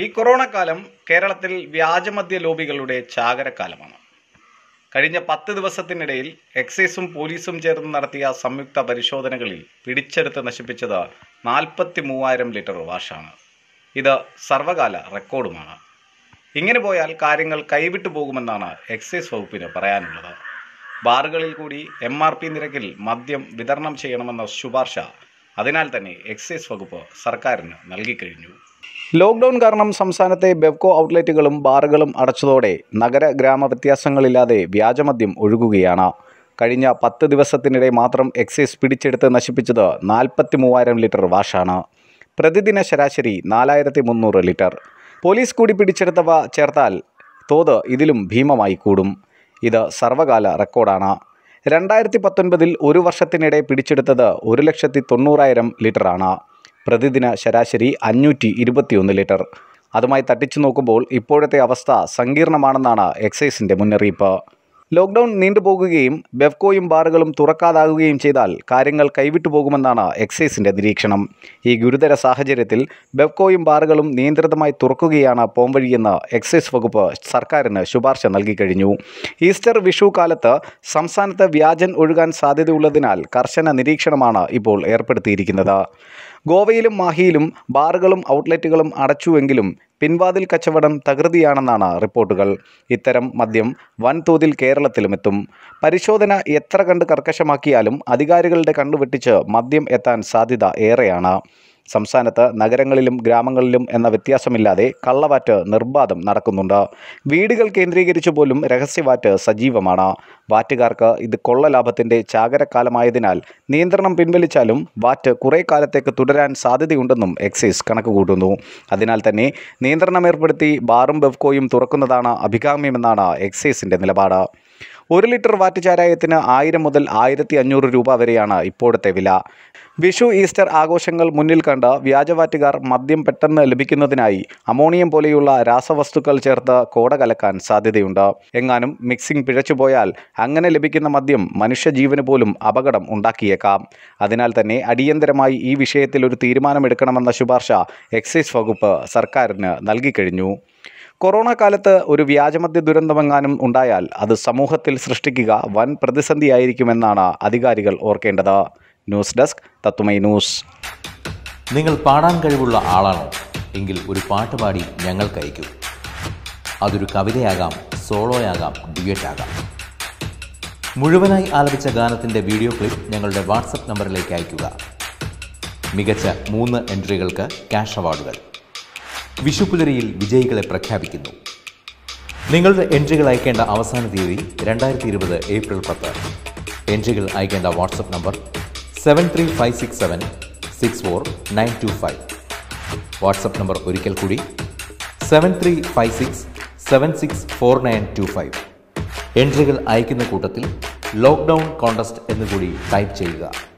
ഈ കൊറോണ കാലം കേരളത്തിൽ വ്യാജമദ്യ ലോബികളുടെ ചാകരക്കാലമാണ് കഴിഞ്ഞ പത്ത് ദിവസത്തിനിടയിൽ എക്സൈസും പോലീസും ചേർന്ന് നടത്തിയ സംയുക്ത പരിശോധനകളിൽ പിടിച്ചെടുത്ത് നശിപ്പിച്ചത് നാൽപ്പത്തി മൂവായിരം ലിറ്റർ വാഷാണ് ഇത് സർവകാല റെക്കോർഡുമാണ് ഇങ്ങനെ പോയാൽ കാര്യങ്ങൾ കൈവിട്ടു പോകുമെന്നാണ് എക്സൈസ് വകുപ്പിന് പറയാനുള്ളത് ബാറുകളിൽ കൂടി എം ആർ പി നിരക്കിൽ മദ്യം വിതരണം ചെയ്യണമെന്ന ശുപാർശ അതിനാൽ തന്നെ എക്സൈസ് വകുപ്പ് സർക്കാരിന് നൽകിക്കഴിഞ്ഞു ലോക്ക്ഡൌൺ കാരണം സംസ്ഥാനത്തെ ബെവ്കോ ഔട്ട്ലെറ്റുകളും ബാറുകളും അടച്ചതോടെ നഗര ഗ്രാമ വ്യത്യാസങ്ങളില്ലാതെ വ്യാജമദ്യം ഒഴുകുകയാണ് കഴിഞ്ഞ പത്ത് ദിവസത്തിനിടെ മാത്രം എക്സൈസ് പിടിച്ചെടുത്ത് നശിപ്പിച്ചത് നാൽപ്പത്തി മൂവായിരം ലിറ്റർ വാഷാണ് പ്രതിദിന ശരാശരി നാലായിരത്തി മുന്നൂറ് ലിറ്റർ പോലീസ് കൂടി പിടിച്ചെടുത്തവ ചേർത്താൽ തോത് ഇതിലും ഭീമമായി കൂടും ഇത് സർവകാല റെക്കോർഡാണ് രണ്ടായിരത്തി പത്തൊൻപതിൽ ഒരു വർഷത്തിനിടെ പിടിച്ചെടുത്തത് ഒരു ലക്ഷത്തി തൊണ്ണൂറായിരം ലിറ്ററാണ് പ്രതിദിന ശരാശരി അഞ്ഞൂറ്റി ഇരുപത്തിയൊന്ന് ലിറ്റർ അതുമായി തട്ടിച്ചു നോക്കുമ്പോൾ ഇപ്പോഴത്തെ അവസ്ഥ സങ്കീർണമാണെന്നാണ് എക്സൈസിൻ്റെ മുന്നറിയിപ്പ് ലോക്ക്ഡൌൺ നീണ്ടുപോകുകയും ബെഫ്കോയും ബാറുകളും തുറക്കാതാകുകയും ചെയ്താൽ കാര്യങ്ങൾ കൈവിട്ടു പോകുമെന്നാണ് എക്സൈസിൻ്റെ നിരീക്ഷണം ഈ ഗുരുതര സാഹചര്യത്തിൽ ബെഫ്കോയും ബാറുകളും നിയന്ത്രിതമായി തുറക്കുകയാണ് പോംവഴിയെന്ന് എക്സൈസ് വകുപ്പ് സർക്കാരിന് ശുപാർശ നൽകിക്കഴിഞ്ഞു ഈസ്റ്റർ വിഷു കാലത്ത് സംസ്ഥാനത്ത് വ്യാജൻ ഒഴുകാൻ സാധ്യതയുള്ളതിനാൽ കർശന നിരീക്ഷണമാണ് ഇപ്പോൾ ഏർപ്പെടുത്തിയിരിക്കുന്നത് ഗോവയിലും മാഹിയിലും ബാറുകളും ഔട്ട്ലെറ്റുകളും അടച്ചുവെങ്കിലും പിൻവാതിൽ കച്ചവടം തകൃതിയാണെന്നാണ് റിപ്പോർട്ടുകൾ ഇത്തരം മദ്യം വൻതോതിൽ കേരളത്തിലുമെത്തും പരിശോധന എത്ര കണ്ട് കർക്കശമാക്കിയാലും അധികാരികളുടെ കണ്ണുവെട്ടിച്ച് മദ്യം എത്താൻ സാധ്യത ഏറെയാണ് സംസ്ഥാനത്ത് നഗരങ്ങളിലും ഗ്രാമങ്ങളിലും എന്ന വ്യത്യാസമില്ലാതെ കള്ളവാറ്റ് നിർബാധം നടക്കുന്നുണ്ട് വീടുകൾ കേന്ദ്രീകരിച്ചു പോലും രഹസ്യവാറ്റ് സജീവമാണ് വാറ്റുകാർക്ക് ഇത് കൊള്ളലാഭത്തിൻ്റെ ചാകരക്കാലമായതിനാൽ നിയന്ത്രണം പിൻവലിച്ചാലും വാറ്റ് കുറേ കാലത്തേക്ക് തുടരാൻ സാധ്യതയുണ്ടെന്നും എക്സൈസ് കണക്കുകൂട്ടുന്നു അതിനാൽ തന്നെ നിയന്ത്രണം ഏർപ്പെടുത്തി ബാറും ബെഫ്കോയും തുറക്കുന്നതാണ് അഭികാമ്യമെന്നാണ് എക്സൈസിൻ്റെ നിലപാട് ഒരു ലിറ്റർ വാറ്റ് ചാരായത്തിന് ആയിരം മുതൽ ആയിരത്തി അഞ്ഞൂറ് രൂപ വരെയാണ് ഇപ്പോഴത്തെ വില വിഷു ഈസ്റ്റർ ആഘോഷങ്ങൾ മുന്നിൽ കണ്ട് വ്യാജവാറ്റുകാർ മദ്യം പെട്ടെന്ന് ലഭിക്കുന്നതിനായി അമോണിയം പോലെയുള്ള രാസവസ്തുക്കൾ ചേർത്ത് കോട കലക്കാൻ സാധ്യതയുണ്ട് എങ്ങാനും മിക്സിംഗ് പിഴച്ചുപോയാൽ അങ്ങനെ ലഭിക്കുന്ന മദ്യം മനുഷ്യജീവന് പോലും അപകടം ഉണ്ടാക്കിയേക്കാം അതിനാൽ തന്നെ അടിയന്തരമായി ഈ വിഷയത്തിൽ ഒരു തീരുമാനമെടുക്കണമെന്ന ശുപാർശ എക്സൈസ് വകുപ്പ് സർക്കാരിന് നൽകിക്കഴിഞ്ഞു കൊറോണ കാലത്ത് ഒരു വ്യാജമദ്യ ദുരന്തമെങ്ങാനും ഉണ്ടായാൽ അത് സമൂഹത്തിൽ സൃഷ്ടിക്കുക വൻ പ്രതിസന്ധിയായിരിക്കുമെന്നാണ് അധികാരികൾ ഓർക്കേണ്ടത് ന്യൂസ് ഡെസ്ക് തത്തുമൈ ന്യൂസ് നിങ്ങൾ പാടാൻ കഴിവുള്ള ആളാണോ എങ്കിൽ ഒരു പാട്ട് പാടി ഞങ്ങൾക്കയക്കും അതൊരു കവിതയാകാം സോളോയാകാം ആകാം മുഴുവനായി ആലപിച്ച ഗാനത്തിൻ്റെ വീഡിയോ ക്ലിപ്പ് ഞങ്ങളുടെ വാട്സപ്പ് നമ്പറിലേക്ക് അയയ്ക്കുക മികച്ച മൂന്ന് എൻട്രികൾക്ക് ക്യാഷ് അവാർഡുകൾ വിഷുപ്പുലരിയിൽ വിജയികളെ പ്രഖ്യാപിക്കുന്നു നിങ്ങളുടെ എൻട്രികൾ അയക്കേണ്ട അവസാന തീയതി രണ്ടായിരത്തി ഇരുപത് ഏപ്രിൽ പത്ത് എൻട്രികൾ അയക്കേണ്ട WhatsApp number seven three five six seven six four nine two five WhatsApp number ഒരിക്കൽ കൂടി seven three five six seven six four nine two five എൻട്രികൾ അയക്കുന്ന കൂട്ടത്തിൽ ലോക്ക്ഡൗൺ കോണ്ടസ്റ്റ് എന്നുകൂടി ടൈപ്പ് ചെയ്യുക